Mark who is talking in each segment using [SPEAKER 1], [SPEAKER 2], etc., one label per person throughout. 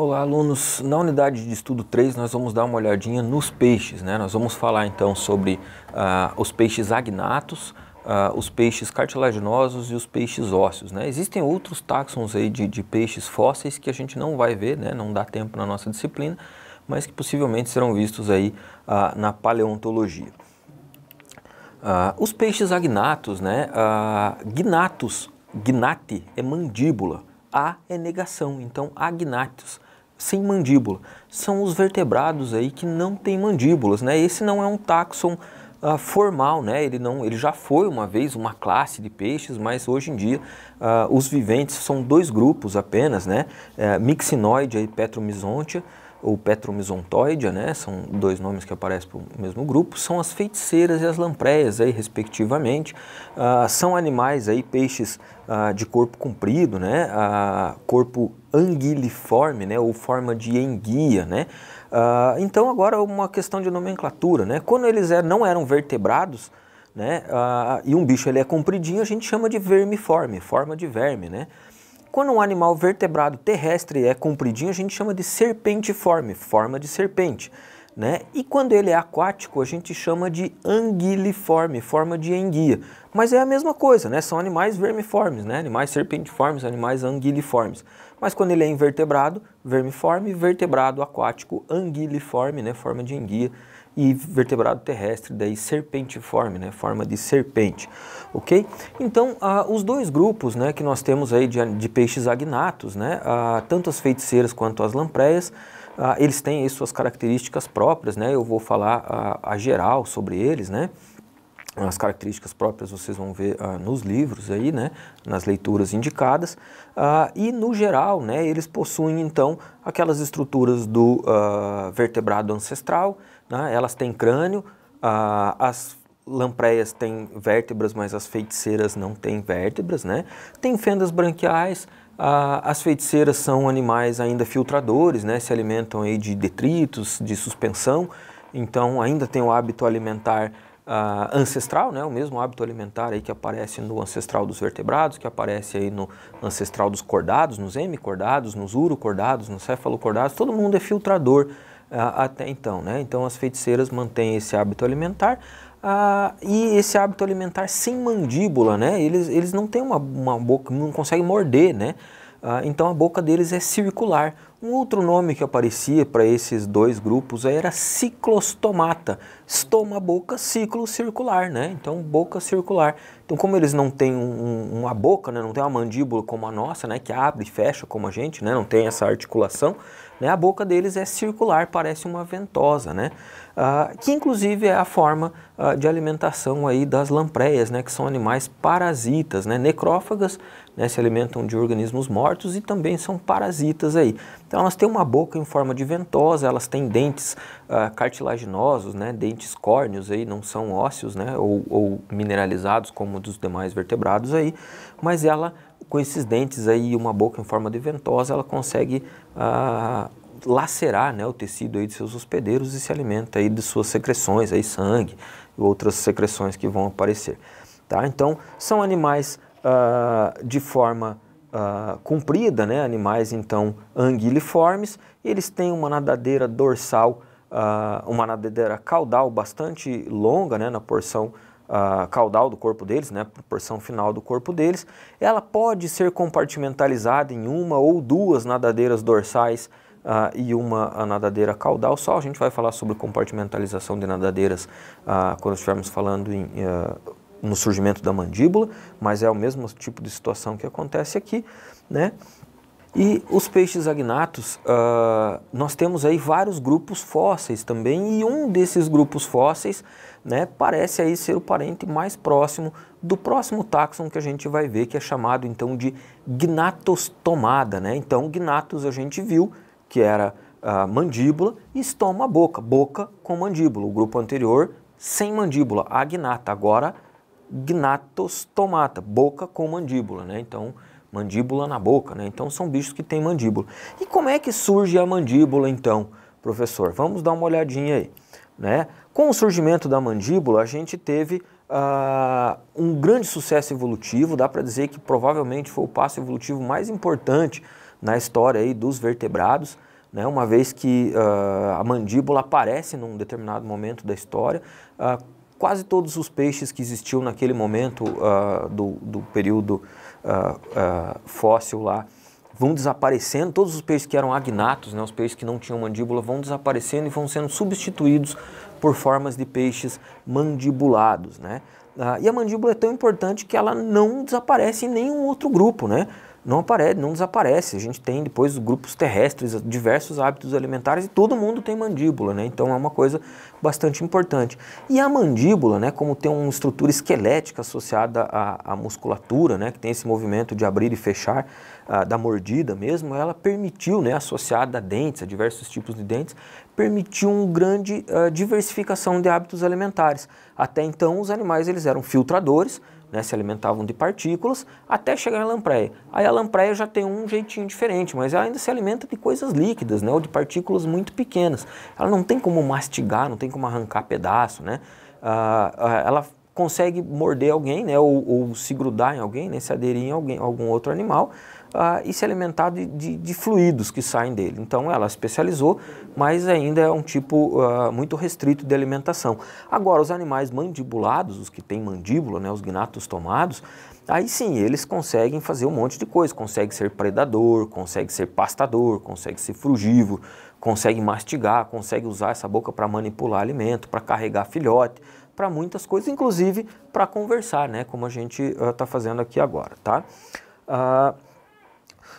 [SPEAKER 1] Olá, alunos. Na unidade de estudo 3, nós vamos dar uma olhadinha nos peixes. Né? Nós vamos falar então sobre uh, os peixes agnatos, uh, os peixes cartilaginosos e os peixes ósseos. Né? Existem outros táxons aí de, de peixes fósseis que a gente não vai ver, né? não dá tempo na nossa disciplina, mas que possivelmente serão vistos aí uh, na paleontologia. os peixes agnatos, né? gnatus, gnate é mandíbula, a é negação, então agnatos sem mandíbula. São os vertebrados aí que não têm mandíbulas, né? Esse não é um taxon Uh, ah, formal, né? ele, não, ele já foi uma vez uma classe de peixes, mas hoje em dia uh, os viventes são dois grupos apenas, né? Uh, é, Mixinoidea e Petromizontia, ou Petromisontoidea, né, são dois nomes que aparecem para o mesmo grupo, são as feiticeiras e as lampreias, aí, respectivamente. Ah, são animais, aí, peixes ah, de corpo comprido, né, ah, corpo anguiliforme, né, ou forma de enguia. Né. então, agora, uma questão de nomenclatura. Né. Quando eles é, não eram vertebrados, né, e um bicho ele é compridinho, a gente chama de vermiforme, forma de verme. Né. Quando um animal vertebrado terrestre é compridinho, a gente chama de serpentiforme, forma de serpente. Né? E quando ele é aquático, a gente chama de anguiliforme, forma de enguia. Mas é a mesma coisa, né? São animais vermiformes, né? Animais serpentiformes, animais anguiliformes. Mas quando ele é invertebrado, vermiforme, vertebrado aquático, anguiliforme, né? Forma de enguia e vertebrado terrestre, daí serpentiforme, né, forma de serpente, ok? Então, ah, os dois grupos né, que nós temos aí de, de peixes agnatos, né, ah, tanto as feiticeiras quanto as lampreias, ah, eles têm aí suas características próprias, né, eu vou falar ah, a geral sobre eles, né, as características próprias vocês vão ver nos livros aí, né, nas leituras indicadas, e no geral, né, eles possuem então aquelas estruturas do vertebrado ancestral, né? Elas têm crânio, ah, as lampreias têm vértebras, mas as feiticeiras não têm vértebras, né? Tem fendas branquiais, ah, as feiticeiras são animais ainda filtradores, né? Se alimentam aí de detritos, de suspensão, então ainda tem o hábito alimentar ah, ancestral, né? O mesmo hábito alimentar aí que aparece no ancestral dos vertebrados, que aparece aí no ancestral dos cordados, nos hemicordados, nos urocordados, nos cefalocordados, todo mundo é filtrador, até então. Né? Então as feiticeiras mantêm esse hábito alimentar ah, e esse hábito alimentar sem mandíbula, né? eles, eles não têm uma, uma boca, não conseguem morder, né? Ah, então a boca deles é circular, um outro nome que aparecia para esses dois grupos era ciclostomata. estoma boca, ciclo circular, né? Então, boca circular. Então, como eles não têm um, uma boca, né? não tem uma mandíbula como a nossa, né? Que abre e fecha como a gente, né? Não tem essa articulação. Né? A boca deles é circular, parece uma ventosa, né? Ah, que, inclusive, é a forma ah, de alimentação aí das lampreias, né? Que são animais parasitas, né? Necrófagas, né? Se alimentam de organismos mortos e também são parasitas aí. Então elas têm uma boca em forma de ventosa, elas têm dentes uh, cartilaginosos, né, dentes córneos aí, não são ósseos, né, ou, ou mineralizados como dos demais vertebrados aí, mas ela com esses dentes aí uma boca em forma de ventosa, ela consegue uh, lacerar né, o tecido aí de seus hospedeiros e se alimenta aí de suas secreções, aí sangue e outras secreções que vão aparecer. Tá? Então, são animais uh, de forma uh, comprida, né? animais então anguiliformes, eles têm uma nadadeira dorsal, uh, uma nadadeira caudal bastante longa né? na porção uh, caudal do corpo deles, né? porção final do corpo deles. Ela pode ser compartimentalizada em uma ou duas nadadeiras dorsais Uh, e uma nadadeira caudal só. A gente vai falar sobre compartimentalização de nadadeiras uh, quando estivermos falando em uh, no surgimento da mandíbula, mas é o mesmo tipo de situação que acontece aqui, né? E os peixes agnatos, uh, nós temos aí vários grupos fósseis também, e um desses grupos fósseis né, parece aí ser o parente mais próximo do próximo táxon que a gente vai ver, que é chamado então de gnatostomada. Né? Então, gnatos a gente viu que era uh, mandíbula e estoma boca, boca com mandíbula. O grupo anterior sem mandíbula, agnata. Agora, gnatostomata, boca com mandíbula, né? Então, mandíbula na boca, né? Então, são bichos que têm mandíbula. E como é que surge a mandíbula, então, professor? Vamos dar uma olhadinha aí, né? Com o surgimento da mandíbula, a gente teve uh, um grande sucesso evolutivo, dá para dizer que provavelmente foi o passo evolutivo mais importante na história aí dos vertebrados, né, uma vez que uh, a mandíbula aparece num determinado momento da história uh, quase todos os peixes que existiam naquele momento uh, do, do, período uh, uh, fóssil lá vão desaparecendo, todos os peixes que eram agnatos, né, os peixes que não tinham mandíbula, vão desaparecendo e vão sendo substituídos por formas de peixes mandibulados. Né? e a mandíbula é tão importante que ela não desaparece em nenhum outro grupo. Né? não aparece, não desaparece. A gente tem depois grupos terrestres, diversos hábitos alimentares e todo mundo tem mandíbula, né? Então é uma coisa bastante importante. E a mandíbula, né, como tem uma estrutura esquelética associada à, à musculatura, né, que tem esse movimento de abrir e fechar ah, da mordida mesmo, ela permitiu, né, associada a dentes, a diversos tipos de dentes, permitiu uma grande uh, diversificação de hábitos alimentares. Até então os animais eles eram filtradores, né, se alimentavam de partículas, até chegar à lampreia. Aí a lampreia já tem um jeitinho diferente, mas ela ainda se alimenta de coisas líquidas, né, ou de partículas muito pequenas. Ela não tem como mastigar, não tem como arrancar pedaço, né? Ah, ah ela consegue morder alguém, né, ou, ou se grudar em alguém, né, se aderir em alguém, algum outro animal, uh, e se alimentar de, de, de, fluidos que saem dele. Então ela especializou, mas ainda é um tipo uh, muito restrito de alimentação. Agora, os animais mandibulados, os que têm mandíbula, né, os gnatos tomados, aí sim eles conseguem fazer um monte de coisa, consegue ser predador, consegue ser pastador, consegue ser frugívoro, consegue mastigar, consegue usar essa boca para manipular alimento, para carregar filhote, para muitas coisas, inclusive para conversar, né? Como a gente está eh, uh, fazendo aqui agora, tá? Uh,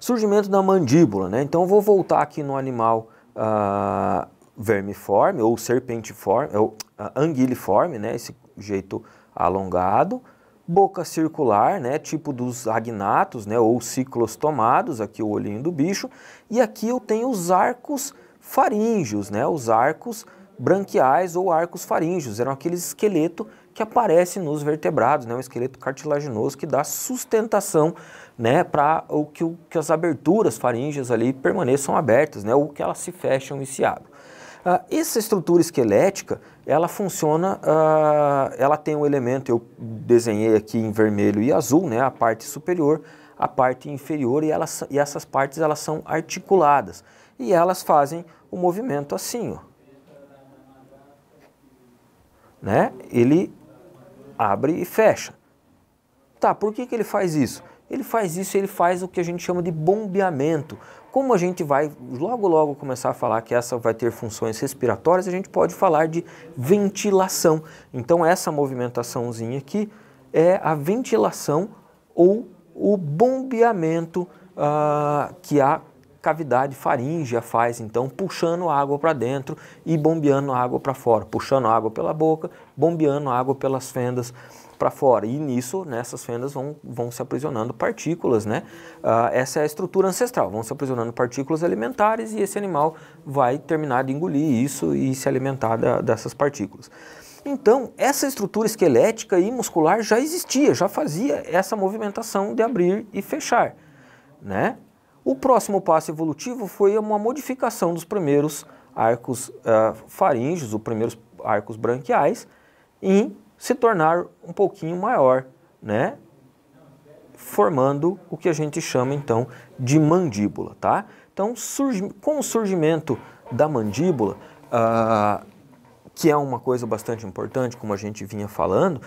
[SPEAKER 1] surgimento da mandíbula, né? Então vou voltar aqui no animal uh, vermiforme ou serpentiforme, ou ah, anguiliforme, né? Esse jeito alongado. Boca circular, né? Tipo dos agnatos, né? Ou ciclostomados, aqui o olhinho do bicho. E aqui eu tenho os arcos faríngeos, né? Os arcos branquiais ou arcos faríngeos, eram aqueles esqueleto que aparece nos vertebrados, né, um esqueleto cartilaginoso que dá sustentação né, para o que, que, as aberturas faríngeas ali permaneçam abertas, né, ou que elas se fecham e se abram. Uh, ah, essa estrutura esquelética, ela funciona, uh, ela tem um elemento, eu desenhei aqui em vermelho e azul, né, a parte superior, a parte inferior e, elas, e essas partes elas são articuladas e elas fazem o movimento assim, ó né, ele abre e fecha. Tá, por que, que ele faz isso? Ele faz isso, ele faz o que a gente chama de bombeamento. Como a gente vai logo logo começar a falar que essa vai ter funções respiratórias, a gente pode falar de ventilação. Então essa movimentaçãozinha aqui é a ventilação ou o bombeamento ah, que há cavidade faríngea faz então, puxando água para dentro e bombeando água para fora, puxando água pela boca, bombeando água pelas fendas para fora. E nisso, nessas fendas vão, vão se aprisionando partículas, né? Ah, essa é a estrutura ancestral, vão se aprisionando partículas alimentares e esse animal vai terminar de engolir isso e se alimentar da, dessas partículas. Então, essa estrutura esquelética e muscular já existia, já fazia essa movimentação de abrir e fechar, né? O próximo passo evolutivo foi uma modificação dos primeiros arcos uh, eh, faríngeos, os primeiros arcos branquiais, em se tornar um pouquinho maior, né? formando o que a gente chama então de mandíbula. Tá? Então, com o surgimento da mandíbula, uh, que é uma coisa bastante importante, como a gente vinha falando,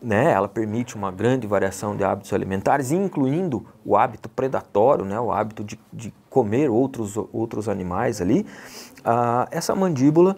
[SPEAKER 1] né? Ela permite uma grande variação de hábitos alimentares, incluindo o hábito predatório, né? O hábito de, de comer outros, outros animais ali. Ah, essa mandíbula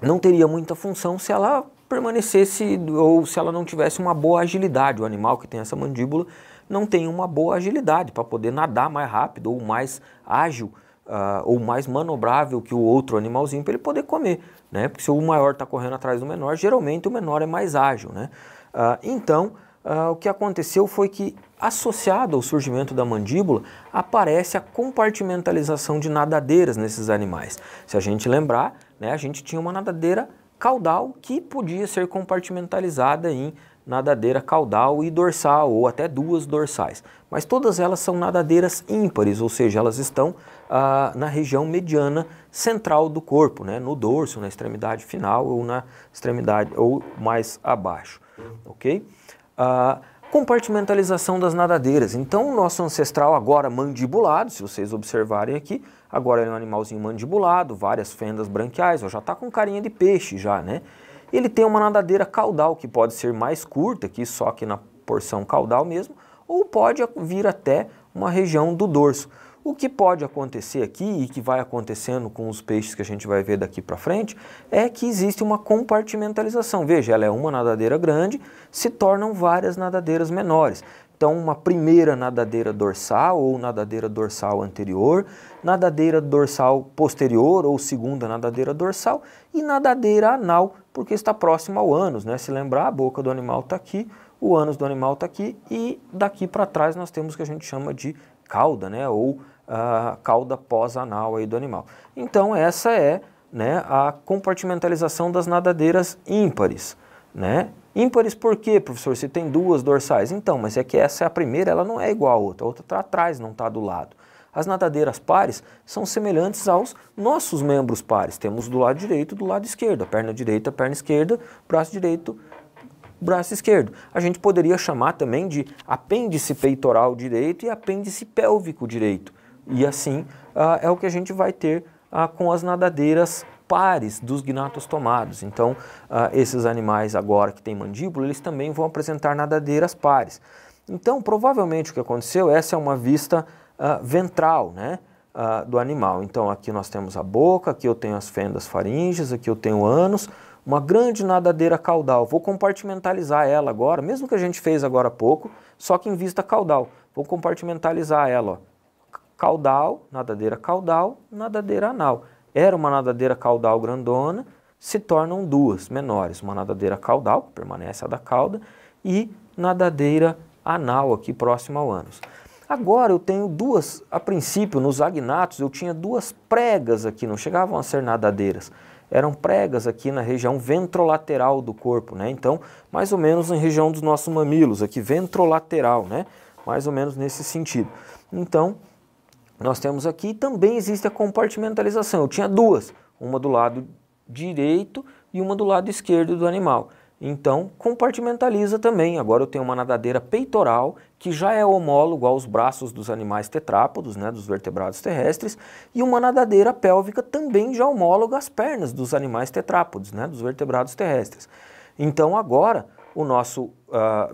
[SPEAKER 1] não teria muita função se ela permanecesse ou se ela não tivesse uma boa agilidade. O animal que tem essa mandíbula não tem uma boa agilidade para poder nadar mais rápido ou mais ágil uh, ou mais manobrável que o outro animalzinho para ele poder comer, né? Porque se o maior está correndo atrás do menor, geralmente o menor é mais ágil, né? Uh, então, uh, o que aconteceu foi que associado ao surgimento da mandíbula, aparece a compartimentalização de nadadeiras nesses animais. Se a gente lembrar, né, a gente tinha uma nadadeira caudal que podia ser compartimentalizada em nadadeira caudal e dorsal, ou até duas dorsais. Mas todas elas são nadadeiras ímpares, ou seja, elas estão ah, na região mediana central do corpo, né? no dorso, na extremidade final ou na extremidade ou mais abaixo. Ok? Ah, compartimentalização das nadadeiras. Então, o nosso ancestral agora mandibulado, se vocês observarem aqui, agora ele é um animalzinho mandibulado, várias fendas branquiais, ó, já está com carinha de peixe já, né? Ele tem uma nadadeira caudal, que pode ser mais curta, que só aqui na porção caudal mesmo, ou pode vir até uma região do dorso. O que pode acontecer aqui e que vai acontecendo com os peixes que a gente vai ver daqui para frente é que existe uma compartimentalização. Veja, ela é uma nadadeira grande, se tornam várias nadadeiras menores. Então, uma primeira nadadeira dorsal ou nadadeira dorsal anterior, nadadeira dorsal posterior ou segunda nadadeira dorsal e nadadeira anal porque está próximo ao ânus, né? Se lembrar, a boca do animal está aqui, o ânus do animal está aqui e daqui para trás nós temos o que a gente chama de cauda, né? Ou a ah, cauda pós-anal aí do animal. Então essa é né, a compartimentalização das nadadeiras ímpares, né? Ímpares por quê, professor? Se tem duas dorsais. Então, mas é que essa é a primeira, ela não é igual à outra. A outra está atrás, não está do lado. As nadadeiras pares são semelhantes aos nossos membros pares. Temos do lado direito do lado esquerdo, a perna direita, a perna esquerda, braço direito, braço esquerdo. A gente poderia chamar também de apêndice peitoral direito e apêndice pélvico direito. E assim ah, é o que a gente vai ter ah, com as nadadeiras pares dos gnatos tomados Então, ah, esses animais agora que têm mandíbula, eles também vão apresentar nadadeiras pares. Então, provavelmente o que aconteceu, essa é uma vista uh, ventral né, uh, do animal. Então aqui nós temos a boca, aqui eu tenho as fendas faríngeas, aqui eu tenho ânus, uma grande nadadeira caudal. Vou compartimentalizar ela agora, mesmo que a gente fez agora há pouco, só que em vista caudal. Vou compartimentalizar ela. Ó. Caudal, nadadeira caudal, nadadeira anal. Era uma nadadeira caudal grandona, se tornam duas menores. Uma nadadeira caudal, permanece a da cauda, e nadadeira anal aqui próxima ao ânus. Agora eu tenho duas, a princípio nos agnatos eu tinha duas pregas aqui, não chegavam a ser nadadeiras. Eram pregas aqui na região ventrolateral do corpo, né? Então, mais ou menos na região dos nossos mamilos, aqui ventrolateral, né? Mais ou menos nesse sentido. Então, nós temos aqui também existe a compartimentalização. Eu tinha duas, uma do lado direito e uma do lado esquerdo do animal. Então, compartimentaliza também. Agora eu tenho uma nadadeira peitoral, que já é homólogo aos braços dos animais tetrápodos, né, dos vertebrados terrestres, e uma nadadeira pélvica também já homóloga às pernas dos animais tetrápodos, né, dos vertebrados terrestres. Então, agora, o nosso uh,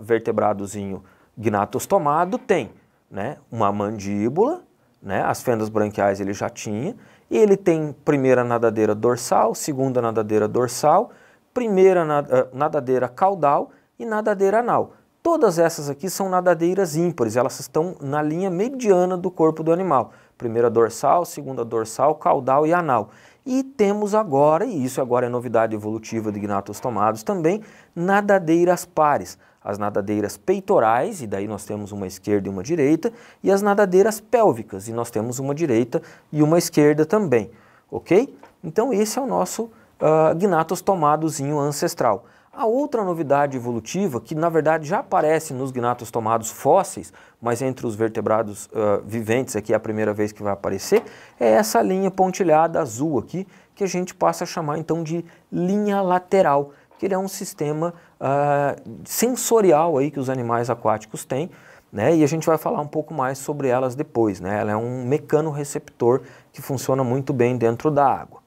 [SPEAKER 1] vertebradozinho gnatostomado tem né, uma mandíbula, né, as fendas branquiais ele já tinha, e ele tem primeira nadadeira dorsal, segunda nadadeira dorsal, primeira eh, nadadeira caudal e nadadeira anal. Todas essas aqui são nadadeiras ímpares, elas estão na linha mediana do corpo do animal. Primeira dorsal, segunda dorsal, caudal e anal. E temos agora, e isso agora é novidade evolutiva de gnatos tomados também, nadadeiras pares. As nadadeiras peitorais, e daí nós temos uma esquerda e uma direita, e as nadadeiras pélvicas, e nós temos uma direita e uma esquerda também, ok? Então esse é o nosso uh, ah, gnatos tomados ancestral. A outra novidade evolutiva, que na verdade já aparece nos gnatos tomados fósseis, mas entre os vertebrados uh, viventes aqui é a primeira vez que vai aparecer, é essa linha pontilhada azul aqui, que a gente passa a chamar então de linha lateral, que ele é um sistema uh, sensorial aí que os animais aquáticos têm, né? E a gente vai falar um pouco mais sobre elas depois, né? Ela é um receptor que funciona muito bem dentro da água.